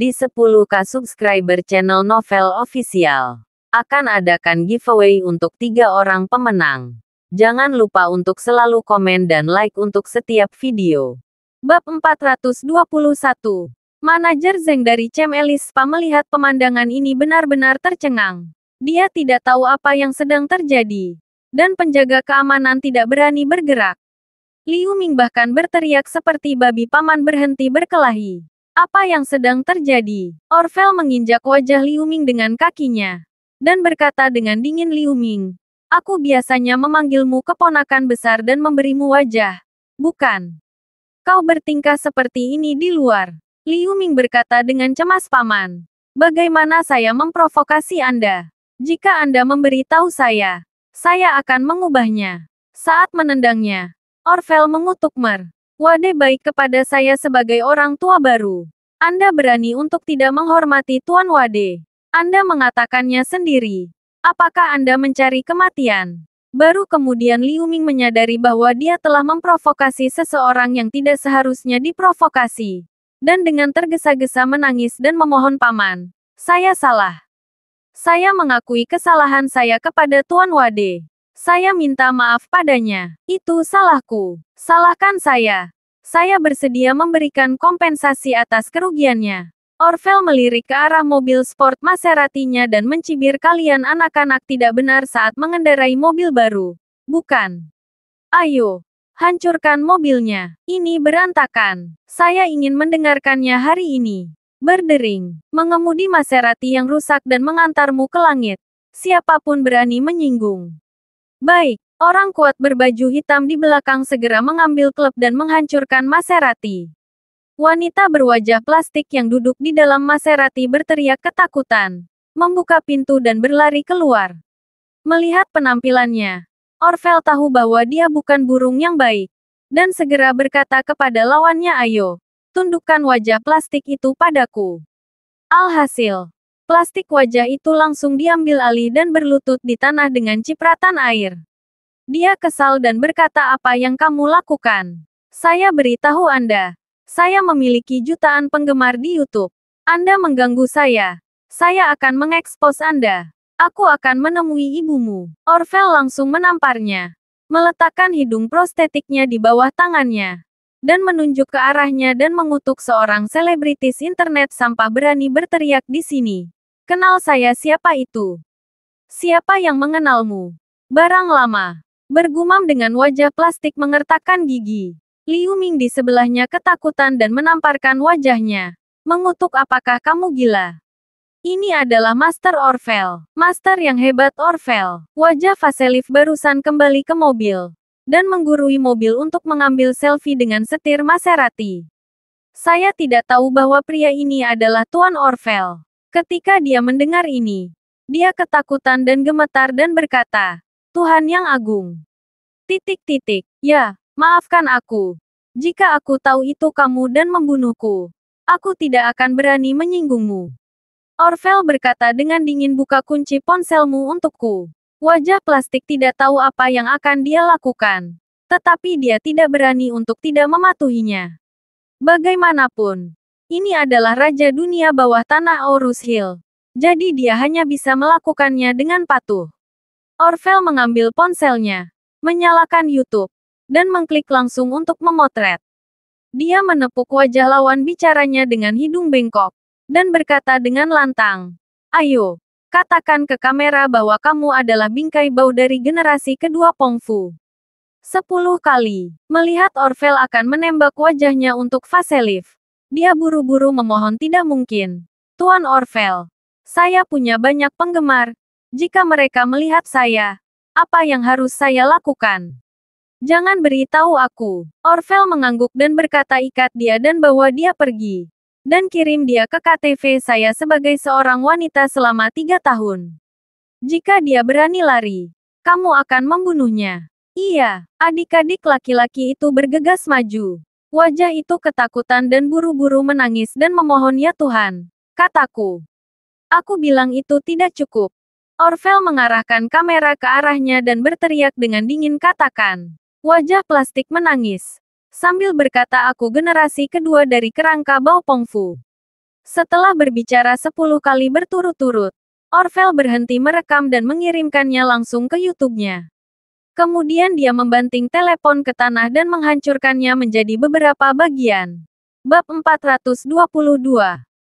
di 10k subscriber channel Novel Official. Akan adakan giveaway untuk tiga orang pemenang. Jangan lupa untuk selalu komen dan like untuk setiap video. Bab 421 Manajer Zeng dari Cemelispa melihat pemandangan ini benar-benar tercengang. Dia tidak tahu apa yang sedang terjadi. Dan penjaga keamanan tidak berani bergerak. Liu Ming bahkan berteriak seperti babi paman berhenti berkelahi. Apa yang sedang terjadi? Orvel menginjak wajah Liu Ming dengan kakinya. Dan berkata dengan dingin Liu Ming. Aku biasanya memanggilmu keponakan besar dan memberimu wajah. Bukan. Kau bertingkah seperti ini di luar. Liu Ming berkata dengan cemas paman. Bagaimana saya memprovokasi Anda? Jika Anda memberitahu saya, saya akan mengubahnya. Saat menendangnya, Orvel mengutuk Mer. Wade baik kepada saya sebagai orang tua baru. Anda berani untuk tidak menghormati Tuan Wade. Anda mengatakannya sendiri. Apakah Anda mencari kematian? Baru kemudian Liu Ming menyadari bahwa dia telah memprovokasi seseorang yang tidak seharusnya diprovokasi. Dan dengan tergesa-gesa menangis dan memohon paman. Saya salah. Saya mengakui kesalahan saya kepada Tuan Wade. Saya minta maaf padanya. Itu salahku. Salahkan saya. Saya bersedia memberikan kompensasi atas kerugiannya. Orvel melirik ke arah mobil sport Maseratinya dan mencibir kalian anak-anak tidak benar saat mengendarai mobil baru. Bukan. Ayo, hancurkan mobilnya. Ini berantakan. Saya ingin mendengarkannya hari ini. Berdering, mengemudi Maserati yang rusak dan mengantarmu ke langit. Siapapun berani menyinggung. Baik, orang kuat berbaju hitam di belakang segera mengambil klub dan menghancurkan Maserati. Wanita berwajah plastik yang duduk di dalam Maserati berteriak ketakutan, membuka pintu dan berlari keluar. Melihat penampilannya, Orvel tahu bahwa dia bukan burung yang baik, dan segera berkata kepada lawannya Ayo, tundukkan wajah plastik itu padaku. Alhasil, plastik wajah itu langsung diambil alih dan berlutut di tanah dengan cipratan air. Dia kesal dan berkata apa yang kamu lakukan. Saya beritahu Anda. Saya memiliki jutaan penggemar di YouTube. Anda mengganggu saya. Saya akan mengekspos Anda. Aku akan menemui ibumu. Orvel langsung menamparnya. Meletakkan hidung prostetiknya di bawah tangannya dan menunjuk ke arahnya dan mengutuk seorang selebritis internet sampah berani berteriak di sini. Kenal saya siapa itu? Siapa yang mengenalmu? Barang lama. Bergumam dengan wajah plastik mengertakkan gigi. Liu Ming di sebelahnya ketakutan dan menamparkan wajahnya. Mengutuk apakah kamu gila? Ini adalah Master Orvel, Master yang hebat Orvel. Wajah Faselif barusan kembali ke mobil. Dan menggurui mobil untuk mengambil selfie dengan setir Maserati. Saya tidak tahu bahwa pria ini adalah Tuan Orvel. Ketika dia mendengar ini, dia ketakutan dan gemetar dan berkata, Tuhan yang agung. Titik titik, ya, maafkan aku. Jika aku tahu itu kamu dan membunuhku, aku tidak akan berani menyinggungmu. Orvel berkata dengan dingin buka kunci ponselmu untukku. Wajah plastik tidak tahu apa yang akan dia lakukan. Tetapi dia tidak berani untuk tidak mematuhinya. Bagaimanapun, ini adalah raja dunia bawah tanah Aorus Hill. Jadi dia hanya bisa melakukannya dengan patuh. Orvel mengambil ponselnya, menyalakan YouTube, dan mengklik langsung untuk memotret. Dia menepuk wajah lawan bicaranya dengan hidung bengkok, dan berkata dengan lantang, Ayo, katakan ke kamera bahwa kamu adalah bingkai bau dari generasi kedua Pongfu. Sepuluh kali, melihat Orvel akan menembak wajahnya untuk fase dia buru-buru memohon tidak mungkin. Tuan Orvel. saya punya banyak penggemar. Jika mereka melihat saya, apa yang harus saya lakukan? Jangan beritahu aku. Orvel mengangguk dan berkata ikat dia dan bawa dia pergi. Dan kirim dia ke KTV saya sebagai seorang wanita selama tiga tahun. Jika dia berani lari, kamu akan membunuhnya. Iya, adik-adik laki-laki itu bergegas maju. Wajah itu ketakutan dan buru-buru menangis dan memohon ya Tuhan. Kataku. Aku bilang itu tidak cukup. Orvel mengarahkan kamera ke arahnya dan berteriak dengan dingin katakan. Wajah plastik menangis. Sambil berkata aku generasi kedua dari kerangka Bao Pongfu. Setelah berbicara sepuluh kali berturut-turut, Orvel berhenti merekam dan mengirimkannya langsung ke YouTube-nya. Kemudian dia membanting telepon ke tanah dan menghancurkannya menjadi beberapa bagian. Bab 422.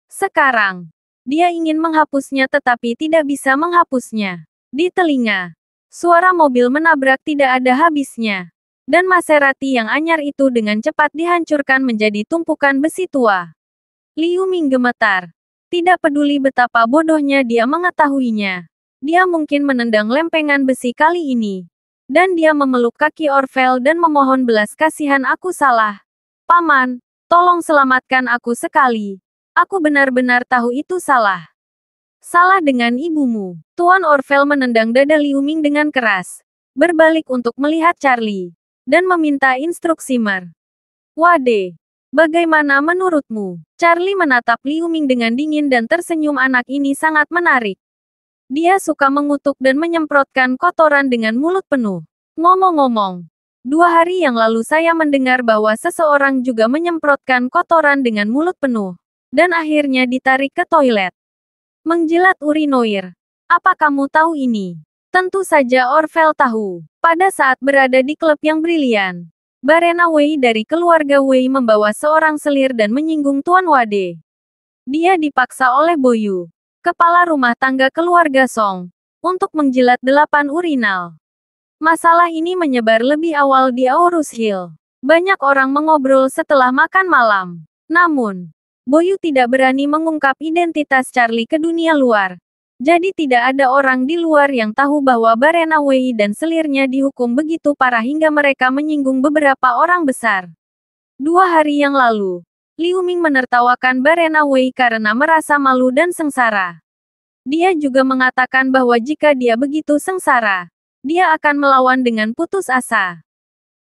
Sekarang, dia ingin menghapusnya tetapi tidak bisa menghapusnya. Di telinga, suara mobil menabrak tidak ada habisnya. Dan Maserati yang anyar itu dengan cepat dihancurkan menjadi tumpukan besi tua. Liu Ming gemetar. Tidak peduli betapa bodohnya dia mengetahuinya. Dia mungkin menendang lempengan besi kali ini. Dan dia memeluk kaki Orvel dan memohon belas kasihan aku salah. Paman, tolong selamatkan aku sekali. Aku benar-benar tahu itu salah. Salah dengan ibumu. Tuan Orvel menendang dada Liuming dengan keras. Berbalik untuk melihat Charlie. Dan meminta instruksi Mer. Wade, bagaimana menurutmu? Charlie menatap Liuming dengan dingin dan tersenyum anak ini sangat menarik. Dia suka mengutuk dan menyemprotkan kotoran dengan mulut penuh. Ngomong-ngomong, dua hari yang lalu saya mendengar bahwa seseorang juga menyemprotkan kotoran dengan mulut penuh, dan akhirnya ditarik ke toilet. Menjilat urinoir. Apa kamu tahu ini? Tentu saja Orvel tahu. Pada saat berada di klub yang brilian, Barena Wei dari keluarga Wei membawa seorang selir dan menyinggung Tuan Wade. Dia dipaksa oleh Boyu kepala rumah tangga keluarga Song, untuk menjilat delapan urinal. Masalah ini menyebar lebih awal di Aorus Hill. Banyak orang mengobrol setelah makan malam. Namun, Boyu tidak berani mengungkap identitas Charlie ke dunia luar. Jadi tidak ada orang di luar yang tahu bahwa Barena Wei dan selirnya dihukum begitu parah hingga mereka menyinggung beberapa orang besar. Dua hari yang lalu, Liu Ming menertawakan Barena Wei karena merasa malu dan sengsara. Dia juga mengatakan bahwa jika dia begitu sengsara, dia akan melawan dengan putus asa.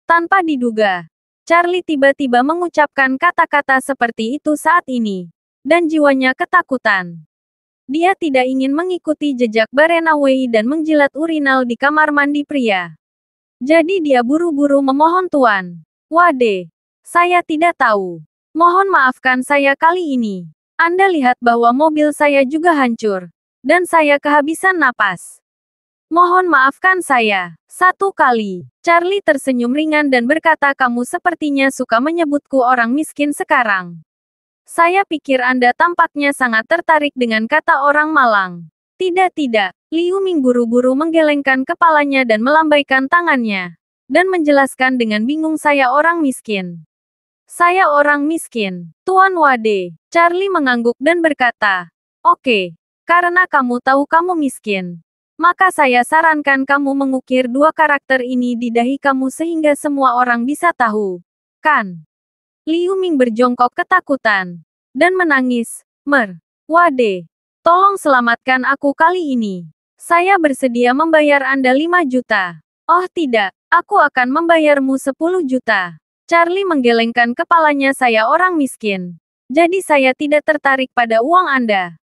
Tanpa diduga, Charlie tiba-tiba mengucapkan kata-kata seperti itu saat ini, dan jiwanya ketakutan. Dia tidak ingin mengikuti jejak Barena Wei dan menjilat urinal di kamar mandi pria. Jadi dia buru-buru memohon Tuan. Wade, saya tidak tahu. Mohon maafkan saya kali ini. Anda lihat bahwa mobil saya juga hancur. Dan saya kehabisan napas. Mohon maafkan saya. Satu kali, Charlie tersenyum ringan dan berkata kamu sepertinya suka menyebutku orang miskin sekarang. Saya pikir Anda tampaknya sangat tertarik dengan kata orang malang. Tidak tidak, Liu Ming buru-buru menggelengkan kepalanya dan melambaikan tangannya. Dan menjelaskan dengan bingung saya orang miskin. Saya orang miskin, Tuan Wade. Charlie mengangguk dan berkata, Oke, karena kamu tahu kamu miskin. Maka saya sarankan kamu mengukir dua karakter ini di dahi kamu sehingga semua orang bisa tahu. Kan? Liu Ming berjongkok ketakutan. Dan menangis, Mer. Wade, tolong selamatkan aku kali ini. Saya bersedia membayar Anda 5 juta. Oh tidak, aku akan membayarmu 10 juta. Charlie menggelengkan kepalanya saya orang miskin. Jadi saya tidak tertarik pada uang Anda.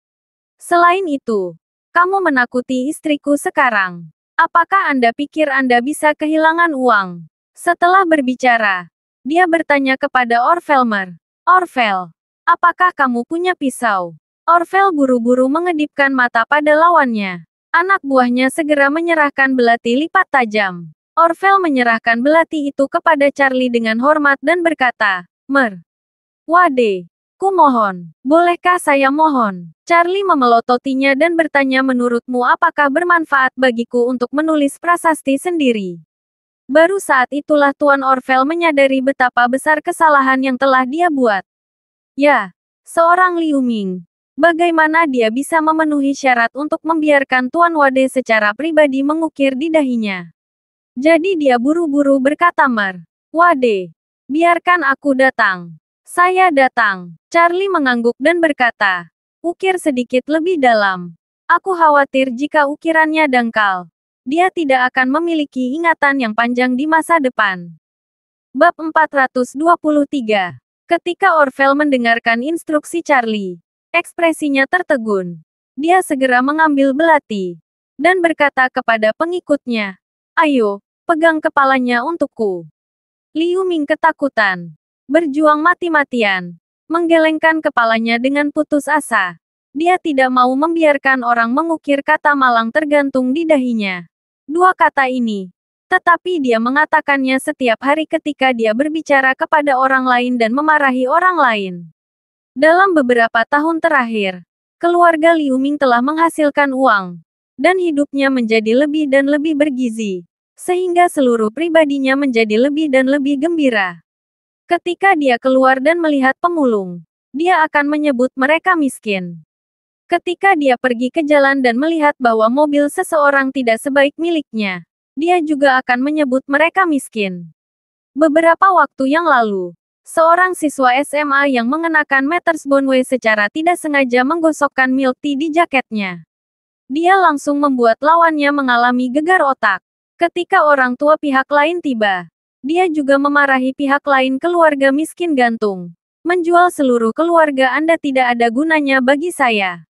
Selain itu, kamu menakuti istriku sekarang. Apakah Anda pikir Anda bisa kehilangan uang? Setelah berbicara, dia bertanya kepada Orvelmer. Orvel, apakah kamu punya pisau? Orvel buru-buru mengedipkan mata pada lawannya. Anak buahnya segera menyerahkan belati lipat tajam. Orville menyerahkan belati itu kepada Charlie dengan hormat dan berkata, Mer. Wade. Ku mohon. Bolehkah saya mohon? Charlie memelototinya dan bertanya menurutmu apakah bermanfaat bagiku untuk menulis prasasti sendiri. Baru saat itulah Tuan Orville menyadari betapa besar kesalahan yang telah dia buat. Ya, seorang Liu Ming. Bagaimana dia bisa memenuhi syarat untuk membiarkan Tuan Wade secara pribadi mengukir di dahinya? Jadi dia buru-buru berkata Mar. Wade, biarkan aku datang. Saya datang. Charlie mengangguk dan berkata, ukir sedikit lebih dalam. Aku khawatir jika ukirannya dangkal. Dia tidak akan memiliki ingatan yang panjang di masa depan. Bab 423 Ketika Orvel mendengarkan instruksi Charlie, ekspresinya tertegun. Dia segera mengambil belati dan berkata kepada pengikutnya, Ayo, pegang kepalanya untukku. Liu Ming ketakutan. Berjuang mati-matian. Menggelengkan kepalanya dengan putus asa. Dia tidak mau membiarkan orang mengukir kata malang tergantung di dahinya. Dua kata ini. Tetapi dia mengatakannya setiap hari ketika dia berbicara kepada orang lain dan memarahi orang lain. Dalam beberapa tahun terakhir, keluarga Liu Ming telah menghasilkan uang, dan hidupnya menjadi lebih dan lebih bergizi, sehingga seluruh pribadinya menjadi lebih dan lebih gembira. Ketika dia keluar dan melihat pemulung, dia akan menyebut mereka miskin. Ketika dia pergi ke jalan dan melihat bahwa mobil seseorang tidak sebaik miliknya, dia juga akan menyebut mereka miskin. Beberapa waktu yang lalu, seorang siswa SMA yang mengenakan Meters Bonway secara tidak sengaja menggosokkan milk tea di jaketnya dia langsung membuat lawannya mengalami gegar otak. Ketika orang tua pihak lain tiba, dia juga memarahi pihak lain keluarga miskin gantung. Menjual seluruh keluarga Anda tidak ada gunanya bagi saya.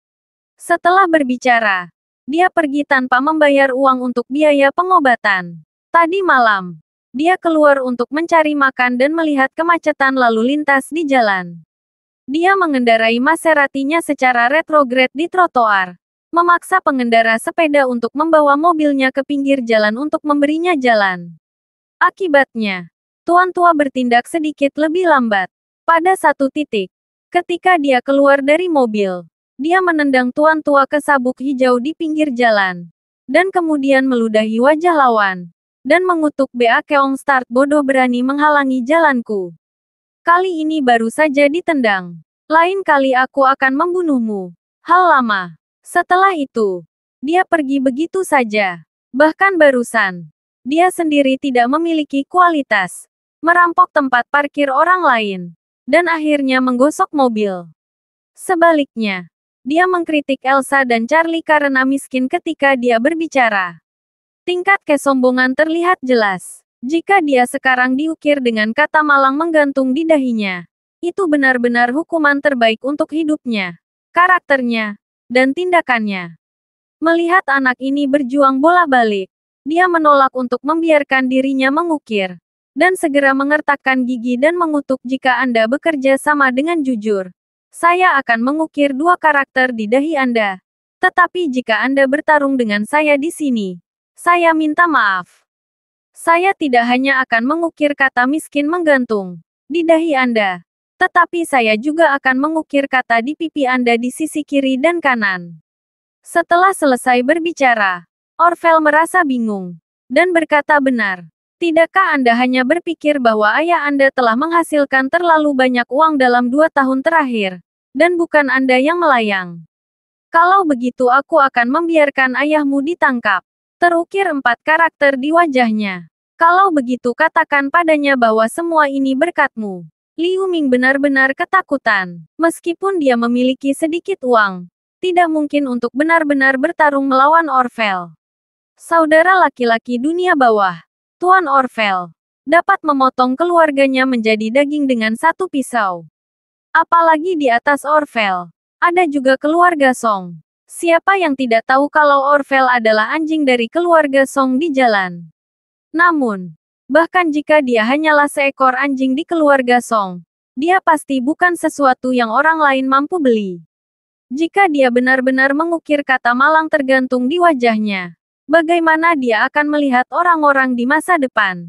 Setelah berbicara, dia pergi tanpa membayar uang untuk biaya pengobatan. Tadi malam, dia keluar untuk mencari makan dan melihat kemacetan lalu lintas di jalan. Dia mengendarai Maseratinya secara retrograde di trotoar, memaksa pengendara sepeda untuk membawa mobilnya ke pinggir jalan untuk memberinya jalan. Akibatnya, tuan tua bertindak sedikit lebih lambat. Pada satu titik, ketika dia keluar dari mobil, dia menendang tuan tua ke sabuk hijau di pinggir jalan, dan kemudian meludahi wajah lawan, dan mengutuk Bea Keong Start bodoh berani menghalangi jalanku. Kali ini baru saja ditendang. Lain kali aku akan membunuhmu. Hal lama. Setelah itu, dia pergi begitu saja. Bahkan barusan, dia sendiri tidak memiliki kualitas, merampok tempat parkir orang lain, dan akhirnya menggosok mobil. Sebaliknya, dia mengkritik Elsa dan Charlie karena miskin ketika dia berbicara. Tingkat kesombongan terlihat jelas. Jika dia sekarang diukir dengan kata malang menggantung di dahinya, itu benar-benar hukuman terbaik untuk hidupnya, karakternya, dan tindakannya. Melihat anak ini berjuang bola balik dia menolak untuk membiarkan dirinya mengukir, dan segera mengertakkan gigi dan mengutuk jika Anda bekerja sama dengan jujur. Saya akan mengukir dua karakter di dahi Anda. Tetapi jika Anda bertarung dengan saya di sini, saya minta maaf. Saya tidak hanya akan mengukir kata miskin menggantung di dahi Anda, tetapi saya juga akan mengukir kata di pipi Anda di sisi kiri dan kanan. Setelah selesai berbicara, Orvel merasa bingung dan berkata benar. Tidakkah Anda hanya berpikir bahwa ayah Anda telah menghasilkan terlalu banyak uang dalam dua tahun terakhir, dan bukan Anda yang melayang? Kalau begitu aku akan membiarkan ayahmu ditangkap. Terukir empat karakter di wajahnya. Kalau begitu katakan padanya bahwa semua ini berkatmu. Liu Ming benar-benar ketakutan. Meskipun dia memiliki sedikit uang, tidak mungkin untuk benar-benar bertarung melawan Orvel. Saudara laki-laki dunia bawah, Tuan Orvel, dapat memotong keluarganya menjadi daging dengan satu pisau. Apalagi di atas Orvel ada juga keluarga Song. Siapa yang tidak tahu kalau Orvel adalah anjing dari keluarga Song di jalan? Namun, Bahkan jika dia hanyalah seekor anjing di keluarga Song, dia pasti bukan sesuatu yang orang lain mampu beli. Jika dia benar-benar mengukir kata malang tergantung di wajahnya, bagaimana dia akan melihat orang-orang di masa depan?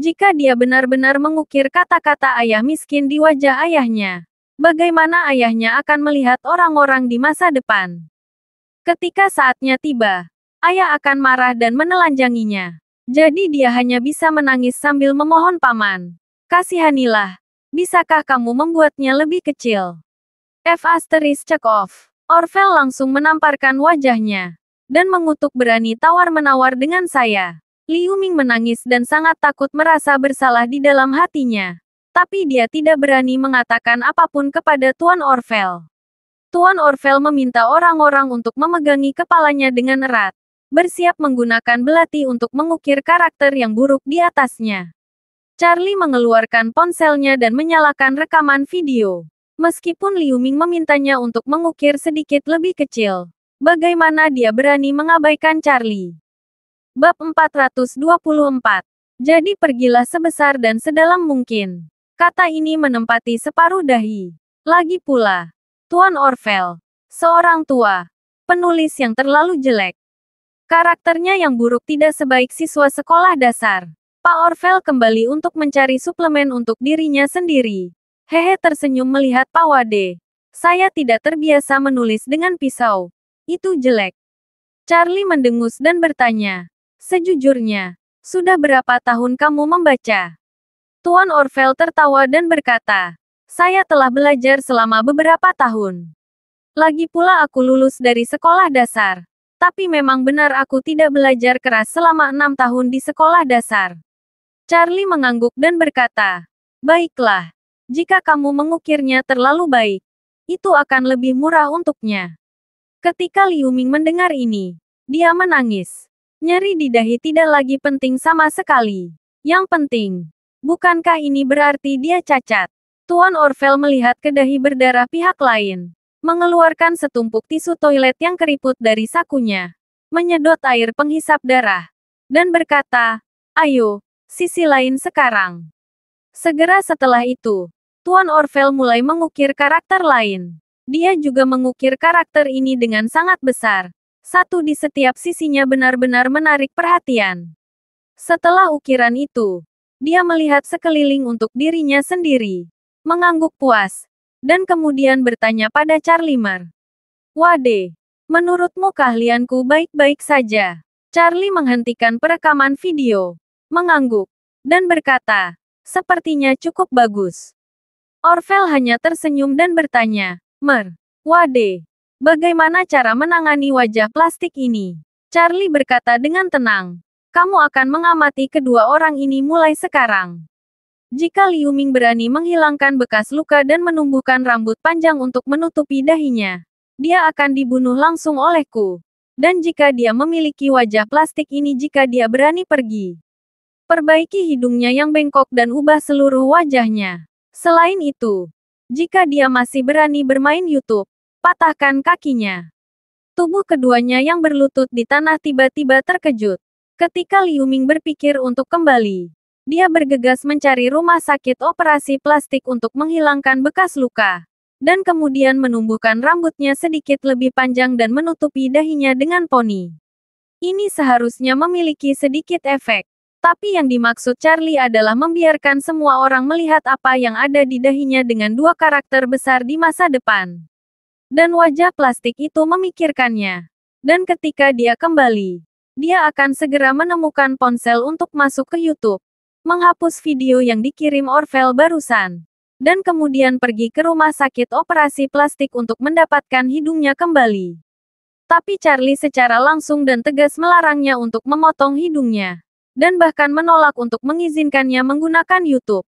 Jika dia benar-benar mengukir kata-kata ayah miskin di wajah ayahnya, bagaimana ayahnya akan melihat orang-orang di masa depan? Ketika saatnya tiba, ayah akan marah dan menelanjanginya. Jadi dia hanya bisa menangis sambil memohon paman. Kasihanilah. Bisakah kamu membuatnya lebih kecil? F asteris check off. Orvel langsung menamparkan wajahnya. Dan mengutuk berani tawar-menawar dengan saya. Liu Ming menangis dan sangat takut merasa bersalah di dalam hatinya. Tapi dia tidak berani mengatakan apapun kepada Tuan Orvel. Tuan Orvel meminta orang-orang untuk memegangi kepalanya dengan erat bersiap menggunakan belati untuk mengukir karakter yang buruk di atasnya. Charlie mengeluarkan ponselnya dan menyalakan rekaman video. Meskipun Liu Ming memintanya untuk mengukir sedikit lebih kecil, bagaimana dia berani mengabaikan Charlie? Bab 424. Jadi pergilah sebesar dan sedalam mungkin. Kata ini menempati separuh dahi. Lagi pula, Tuan Orville, seorang tua, penulis yang terlalu jelek, Karakternya yang buruk tidak sebaik siswa sekolah dasar. Pak Orvel kembali untuk mencari suplemen untuk dirinya sendiri. Hehe tersenyum melihat Pak Wade. Saya tidak terbiasa menulis dengan pisau. Itu jelek. Charlie mendengus dan bertanya. Sejujurnya, sudah berapa tahun kamu membaca? Tuan Orvel tertawa dan berkata, saya telah belajar selama beberapa tahun. Lagi pula aku lulus dari sekolah dasar. Tapi memang benar aku tidak belajar keras selama enam tahun di sekolah dasar. Charlie mengangguk dan berkata, Baiklah, jika kamu mengukirnya terlalu baik, itu akan lebih murah untuknya. Ketika Liu Ming mendengar ini, dia menangis. Nyeri di dahi tidak lagi penting sama sekali. Yang penting, bukankah ini berarti dia cacat? Tuan Orville melihat ke dahi berdarah pihak lain. Mengeluarkan setumpuk tisu toilet yang keriput dari sakunya. Menyedot air penghisap darah. Dan berkata, ayo, sisi lain sekarang. Segera setelah itu, Tuan Orvel mulai mengukir karakter lain. Dia juga mengukir karakter ini dengan sangat besar. Satu di setiap sisinya benar-benar menarik perhatian. Setelah ukiran itu, dia melihat sekeliling untuk dirinya sendiri. Mengangguk puas, dan kemudian bertanya pada Charlie Mar. Wade, menurutmu keahlianku baik-baik saja? Charlie menghentikan perekaman video, mengangguk, dan berkata, sepertinya cukup bagus. Orvel hanya tersenyum dan bertanya, Mer, Wade, bagaimana cara menangani wajah plastik ini? Charlie berkata dengan tenang, kamu akan mengamati kedua orang ini mulai sekarang. Jika Liu Ming berani menghilangkan bekas luka dan menumbuhkan rambut panjang untuk menutupi dahinya, dia akan dibunuh langsung olehku. Dan jika dia memiliki wajah plastik ini jika dia berani pergi, perbaiki hidungnya yang bengkok dan ubah seluruh wajahnya. Selain itu, jika dia masih berani bermain YouTube, patahkan kakinya. Tubuh keduanya yang berlutut di tanah tiba-tiba terkejut ketika Liu Ming berpikir untuk kembali dia bergegas mencari rumah sakit operasi plastik untuk menghilangkan bekas luka. Dan kemudian menumbuhkan rambutnya sedikit lebih panjang dan menutupi dahinya dengan poni. Ini seharusnya memiliki sedikit efek. Tapi yang dimaksud Charlie adalah membiarkan semua orang melihat apa yang ada di dahinya dengan dua karakter besar di masa depan. Dan wajah plastik itu memikirkannya. Dan ketika dia kembali, dia akan segera menemukan ponsel untuk masuk ke YouTube menghapus video yang dikirim Orvel barusan, dan kemudian pergi ke rumah sakit operasi plastik untuk mendapatkan hidungnya kembali. Tapi Charlie secara langsung dan tegas melarangnya untuk memotong hidungnya, dan bahkan menolak untuk mengizinkannya menggunakan YouTube.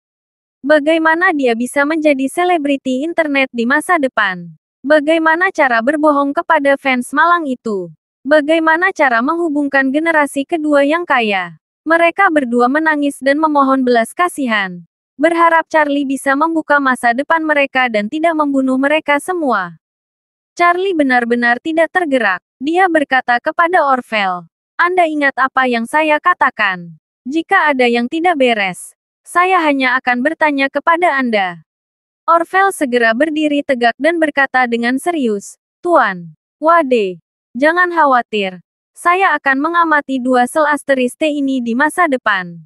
Bagaimana dia bisa menjadi selebriti internet di masa depan? Bagaimana cara berbohong kepada fans malang itu? Bagaimana cara menghubungkan generasi kedua yang kaya? Mereka berdua menangis dan memohon belas kasihan. Berharap Charlie bisa membuka masa depan mereka dan tidak membunuh mereka semua. Charlie benar-benar tidak tergerak. Dia berkata kepada Orvel, Anda ingat apa yang saya katakan? Jika ada yang tidak beres, saya hanya akan bertanya kepada Anda. Orvel segera berdiri tegak dan berkata dengan serius, Tuan, Wade, jangan khawatir, saya akan mengamati dua sel asteriste ini di masa depan.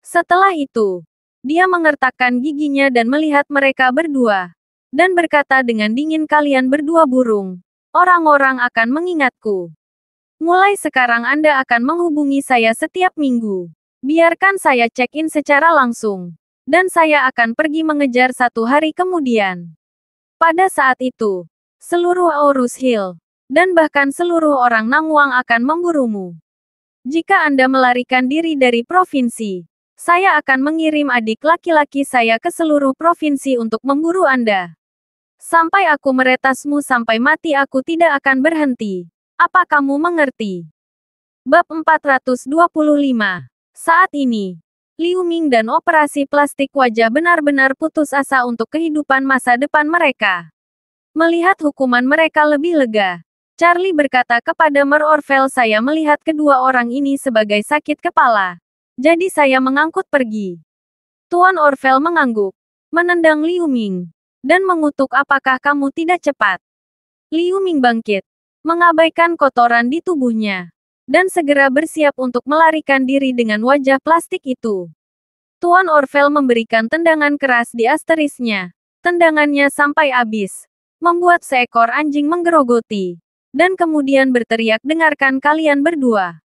Setelah itu, dia mengertakkan giginya dan melihat mereka berdua. Dan berkata dengan dingin kalian berdua burung. Orang-orang akan mengingatku. Mulai sekarang Anda akan menghubungi saya setiap minggu. Biarkan saya check-in secara langsung. Dan saya akan pergi mengejar satu hari kemudian. Pada saat itu, seluruh Aorus Hill, dan bahkan seluruh orang Nangwang akan memburumu. Jika Anda melarikan diri dari provinsi, saya akan mengirim adik laki-laki saya ke seluruh provinsi untuk memburu Anda. Sampai aku meretasmu sampai mati aku tidak akan berhenti. Apa kamu mengerti? Bab 425 Saat ini, Liu Ming dan operasi plastik wajah benar-benar putus asa untuk kehidupan masa depan mereka. Melihat hukuman mereka lebih lega, Charlie berkata kepada Mer Orvel saya melihat kedua orang ini sebagai sakit kepala. Jadi saya mengangkut pergi. Tuan Orvel mengangguk, menendang Liu Ming, dan mengutuk apakah kamu tidak cepat. Liu Ming bangkit, mengabaikan kotoran di tubuhnya, dan segera bersiap untuk melarikan diri dengan wajah plastik itu. Tuan Orvel memberikan tendangan keras di asterisnya. Tendangannya sampai habis, membuat seekor anjing menggerogoti dan kemudian berteriak dengarkan kalian berdua.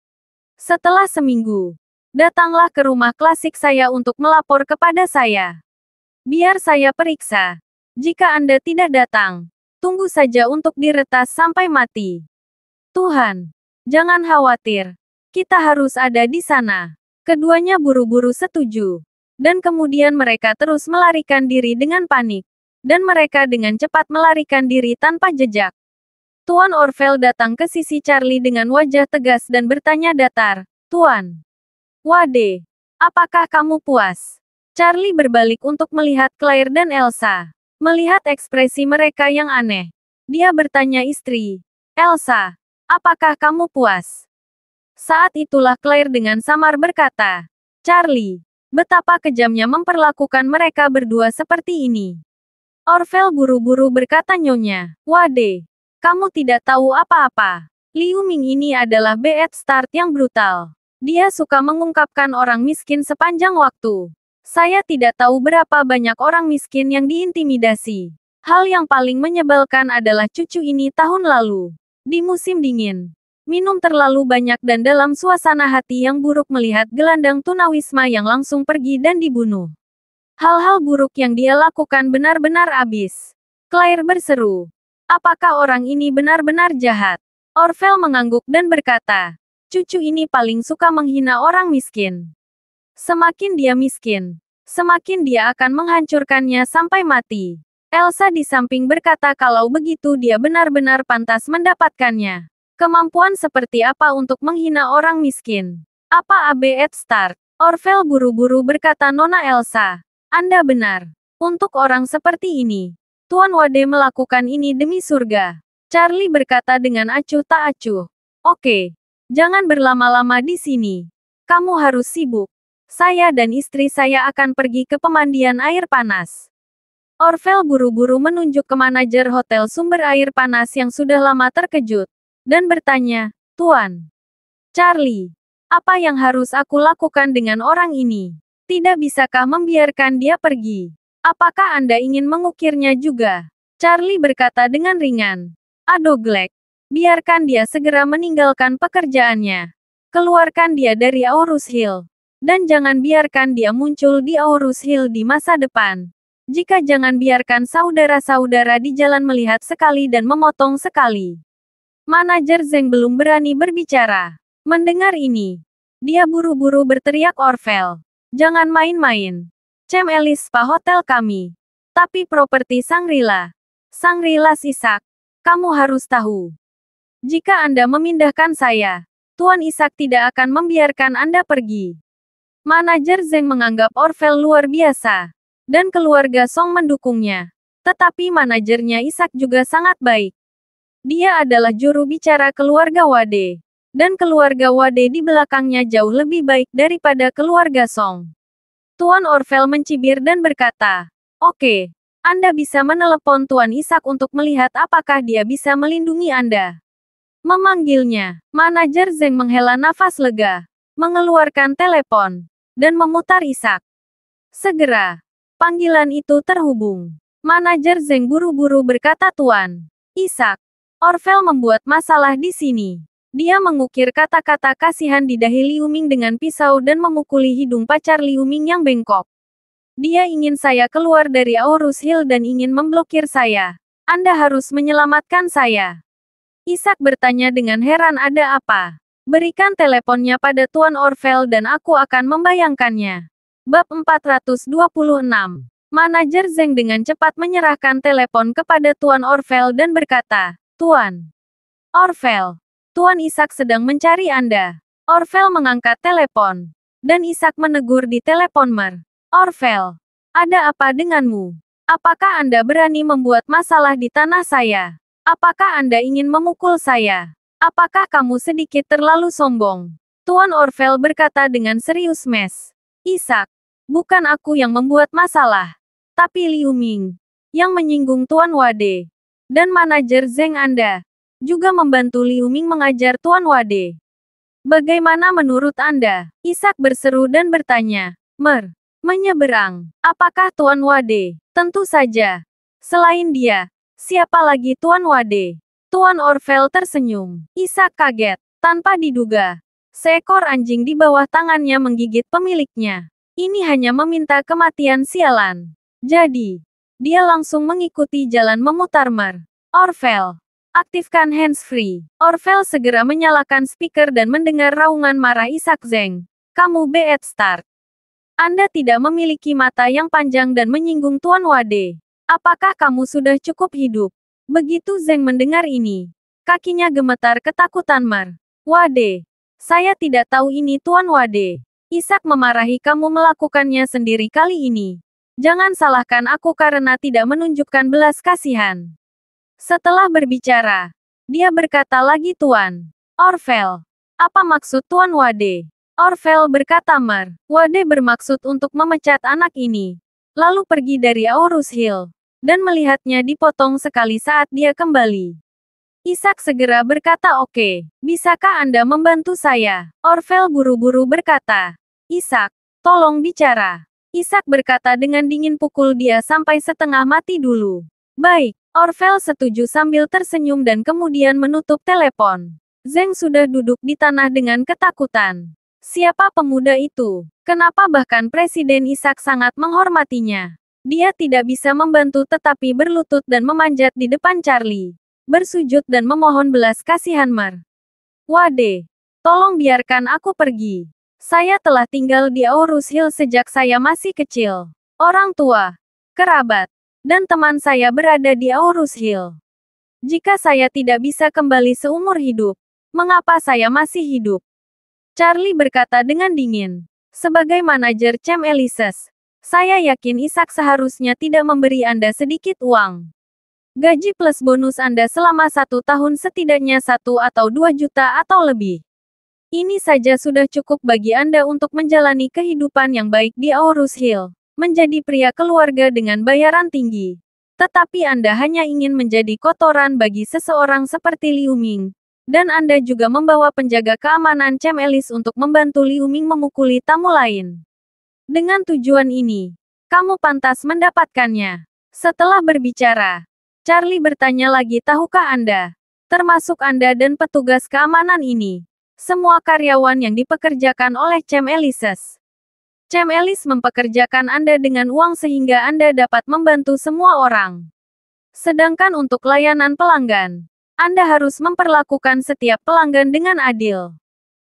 Setelah seminggu, datanglah ke rumah klasik saya untuk melapor kepada saya. Biar saya periksa. Jika Anda tidak datang, tunggu saja untuk diretas sampai mati. Tuhan, jangan khawatir. Kita harus ada di sana. Keduanya buru-buru setuju. Dan kemudian mereka terus melarikan diri dengan panik. Dan mereka dengan cepat melarikan diri tanpa jejak. Tuan Orvel datang ke sisi Charlie dengan wajah tegas dan bertanya datar, Tuan. Wade, apakah kamu puas? Charlie berbalik untuk melihat Claire dan Elsa. Melihat ekspresi mereka yang aneh. Dia bertanya istri, Elsa, apakah kamu puas? Saat itulah Claire dengan samar berkata, Charlie, betapa kejamnya memperlakukan mereka berdua seperti ini. Orvel buru-buru berkata nyonya, Wade, kamu tidak tahu apa-apa. Liu Ming ini adalah bad start yang brutal. Dia suka mengungkapkan orang miskin sepanjang waktu. Saya tidak tahu berapa banyak orang miskin yang diintimidasi. Hal yang paling menyebalkan adalah cucu ini tahun lalu. Di musim dingin, minum terlalu banyak dan dalam suasana hati yang buruk melihat gelandang tunawisma yang langsung pergi dan dibunuh. Hal-hal buruk yang dia lakukan benar-benar abis. Claire berseru. Apakah orang ini benar-benar jahat? Orvel mengangguk dan berkata, cucu ini paling suka menghina orang miskin. Semakin dia miskin, semakin dia akan menghancurkannya sampai mati. Elsa di samping berkata kalau begitu dia benar-benar pantas mendapatkannya. Kemampuan seperti apa untuk menghina orang miskin? Apa AB Ed Stark? Orvel buru-buru berkata Nona Elsa. Anda benar. Untuk orang seperti ini, Tuan Wade melakukan ini demi surga. Charlie berkata dengan acuh tak acuh. Oke, jangan berlama-lama di sini. Kamu harus sibuk. Saya dan istri saya akan pergi ke pemandian air panas. Orvel buru-buru menunjuk ke manajer hotel sumber air panas yang sudah lama terkejut, dan bertanya, Tuan. Charlie, apa yang harus aku lakukan dengan orang ini? Tidak bisakah membiarkan dia pergi? Apakah Anda ingin mengukirnya juga? Charlie berkata dengan ringan. Aduh Glek, biarkan dia segera meninggalkan pekerjaannya. Keluarkan dia dari Aurus Hill. Dan jangan biarkan dia muncul di Aurus Hill di masa depan. Jika jangan biarkan saudara-saudara di jalan melihat sekali dan memotong sekali. Manajer Zeng belum berani berbicara. Mendengar ini, dia buru-buru berteriak Orvel. Jangan main-main. Elis Spa Hotel kami. Tapi properti Sangrila. Sangrila Isak, kamu harus tahu. Jika Anda memindahkan saya, Tuan Isak tidak akan membiarkan Anda pergi. Manajer Zeng menganggap Orvel luar biasa, dan keluarga Song mendukungnya. Tetapi manajernya Isak juga sangat baik. Dia adalah juru bicara keluarga Wade, dan keluarga Wade di belakangnya jauh lebih baik daripada keluarga Song. Tuan Orvel mencibir dan berkata, Oke, Anda bisa menelepon Tuan Ishak untuk melihat apakah dia bisa melindungi Anda. Memanggilnya, manajer Zeng menghela nafas lega, mengeluarkan telepon, dan memutar Ishak. Segera, panggilan itu terhubung. Manajer Zeng buru-buru berkata Tuan, Ishak, Orvel membuat masalah di sini. Dia mengukir kata-kata kasihan di dahi Liu Ming dengan pisau dan memukuli hidung pacar Liu Ming yang bengkok. Dia ingin saya keluar dari Aorus Hill dan ingin memblokir saya. Anda harus menyelamatkan saya. Ishak bertanya dengan heran ada apa. Berikan teleponnya pada Tuan Orvel dan aku akan membayangkannya. Bab 426 Manajer Zeng dengan cepat menyerahkan telepon kepada Tuan Orvel dan berkata, Tuan Orvel. Tuan Ishak sedang mencari Anda. Orvel mengangkat telepon. Dan Ishak menegur di telepon Mer. Orvel, ada apa denganmu? Apakah Anda berani membuat masalah di tanah saya? Apakah Anda ingin memukul saya? Apakah kamu sedikit terlalu sombong? Tuan Orvel berkata dengan serius Mes. Ishak, bukan aku yang membuat masalah. Tapi Liu Ming, yang menyinggung Tuan Wade. Dan manajer Zeng Anda, juga membantu Liu Ming mengajar Tuan Wade. Bagaimana menurut Anda? Ishak berseru dan bertanya. Mer, menyeberang. Apakah Tuan Wade? Tentu saja. Selain dia, siapa lagi Tuan Wade? Tuan Orvel tersenyum. Ishak kaget, tanpa diduga. Seekor anjing di bawah tangannya menggigit pemiliknya. Ini hanya meminta kematian sialan. Jadi, dia langsung mengikuti jalan memutar Mer. Orvel. Aktifkan handsfree. Orvel segera menyalakan speaker dan mendengar raungan marah Isaac Zeng. Kamu bad start. Anda tidak memiliki mata yang panjang dan menyinggung Tuan Wade. Apakah kamu sudah cukup hidup? Begitu Zeng mendengar ini, kakinya gemetar ketakutan Mar. Wade, saya tidak tahu ini Tuan Wade. Isak memarahi kamu melakukannya sendiri kali ini. Jangan salahkan aku karena tidak menunjukkan belas kasihan. Setelah berbicara, dia berkata lagi Tuan. Orvel. Apa maksud Tuan Wade? Orvel berkata Mer. Wade bermaksud untuk memecat anak ini. Lalu pergi dari Aurus Hill. Dan melihatnya dipotong sekali saat dia kembali. Isaac segera berkata oke, okay, bisakah Anda membantu saya? Orvel buru-buru berkata. Isaac, tolong bicara. Isaac berkata dengan dingin pukul dia sampai setengah mati dulu. Baik, Orvel setuju sambil tersenyum dan kemudian menutup telepon. Zeng sudah duduk di tanah dengan ketakutan. Siapa pemuda itu? Kenapa bahkan Presiden Ishak sangat menghormatinya? Dia tidak bisa membantu tetapi berlutut dan memanjat di depan Charlie. Bersujud dan memohon belas kasihan Mer. Wade, tolong biarkan aku pergi. Saya telah tinggal di Aurus Hill sejak saya masih kecil. Orang tua, kerabat, dan teman saya berada di Aurus Hill. Jika saya tidak bisa kembali seumur hidup, mengapa saya masih hidup? Charlie berkata dengan dingin. Sebagai manajer Cem Elises, saya yakin Isaac seharusnya tidak memberi Anda sedikit uang. Gaji plus bonus Anda selama satu tahun setidaknya satu atau dua juta atau lebih. Ini saja sudah cukup bagi Anda untuk menjalani kehidupan yang baik di Aurus Hill menjadi pria keluarga dengan bayaran tinggi. Tetapi Anda hanya ingin menjadi kotoran bagi seseorang seperti Liu Ming. Dan Anda juga membawa penjaga keamanan Cem Elis untuk membantu Liu Ming memukuli tamu lain. Dengan tujuan ini, kamu pantas mendapatkannya. Setelah berbicara, Charlie bertanya lagi tahukah Anda, termasuk Anda dan petugas keamanan ini, semua karyawan yang dipekerjakan oleh Cem Elises, Cem Ellis mempekerjakan Anda dengan uang sehingga Anda dapat membantu semua orang. Sedangkan untuk layanan pelanggan, Anda harus memperlakukan setiap pelanggan dengan adil.